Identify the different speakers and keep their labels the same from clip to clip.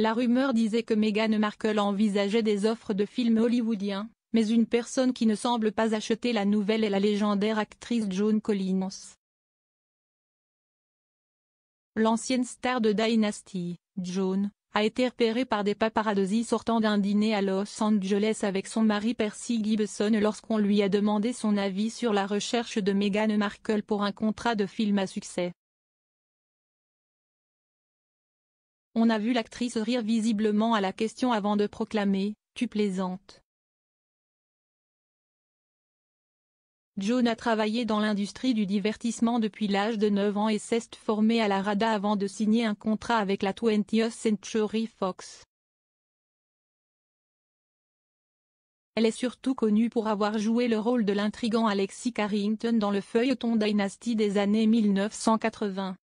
Speaker 1: La rumeur disait que Meghan Markle envisageait des offres de films hollywoodiens, mais une personne qui ne semble pas acheter la nouvelle est la légendaire actrice Joan Collins. L'ancienne star de Dynasty, Joan, a été repérée par des paparazzi sortant d'un dîner à Los Angeles avec son mari Percy Gibson lorsqu'on lui a demandé son avis sur la recherche de Meghan Markle pour un contrat de film à succès. On a vu l'actrice rire visiblement à la question avant de proclamer « Tu plaisantes ». Joan a travaillé dans l'industrie du divertissement depuis l'âge de 9 ans et s'est formée à la RADA avant de signer un contrat avec la 20th Century Fox. Elle est surtout connue pour avoir joué le rôle de l'intrigant Alexis Carrington dans le feuilleton Dynasty des années 1980.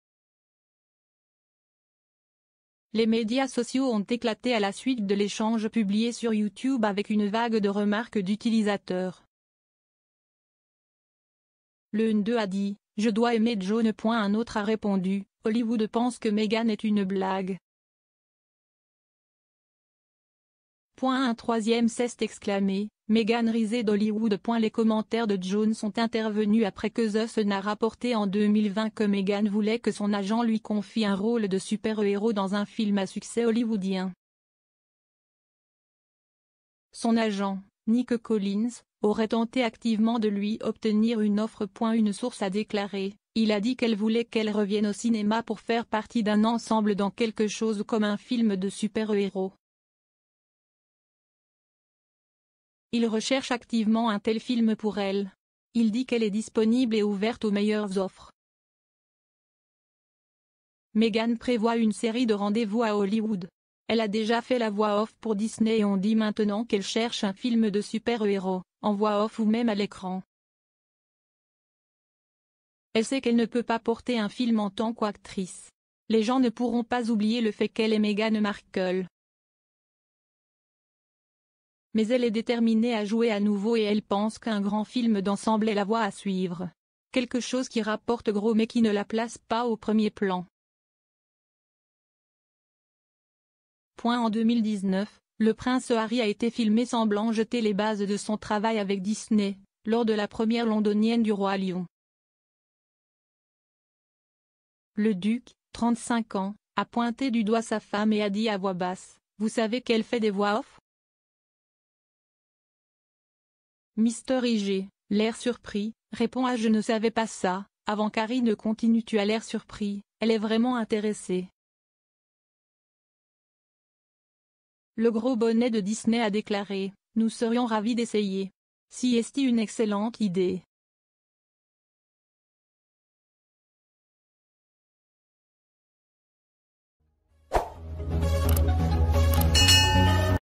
Speaker 1: Les médias sociaux ont éclaté à la suite de l'échange publié sur YouTube avec une vague de remarques d'utilisateurs. L'un d'eux a dit « Je dois aimer point Un autre a répondu « Hollywood pense que Meghan est une blague ». Point un troisième ceste exclamé, Meghan Risée d'Hollywood. Les commentaires de Jones sont intervenus après que Sun n'a rapporté en 2020 que Megan voulait que son agent lui confie un rôle de super-héros dans un film à succès hollywoodien. Son agent, Nick Collins, aurait tenté activement de lui obtenir une offre. Une source a déclaré, il a dit qu'elle voulait qu'elle revienne au cinéma pour faire partie d'un ensemble dans quelque chose comme un film de super-héros. Il recherche activement un tel film pour elle. Il dit qu'elle est disponible et ouverte aux meilleures offres. Meghan prévoit une série de rendez-vous à Hollywood. Elle a déjà fait la voix off pour Disney et on dit maintenant qu'elle cherche un film de super-héros, en voix off ou même à l'écran. Elle sait qu'elle ne peut pas porter un film en tant qu'actrice. Les gens ne pourront pas oublier le fait qu'elle est Meghan Markle mais elle est déterminée à jouer à nouveau et elle pense qu'un grand film d'ensemble est la voie à suivre. Quelque chose qui rapporte gros mais qui ne la place pas au premier plan. Point en 2019, le prince Harry a été filmé semblant jeter les bases de son travail avec Disney, lors de la première londonienne du Roi Lyon. Le duc, 35 ans, a pointé du doigt sa femme et a dit à voix basse, « Vous savez qu'elle fait des voix off ?» Mister IG, l'air surpris, répond à Je ne savais pas ça, avant qu'Harry ne continue Tu as l'air surpris, elle est vraiment intéressée. Le gros bonnet de Disney a déclaré Nous serions ravis d'essayer. Si est une excellente
Speaker 2: idée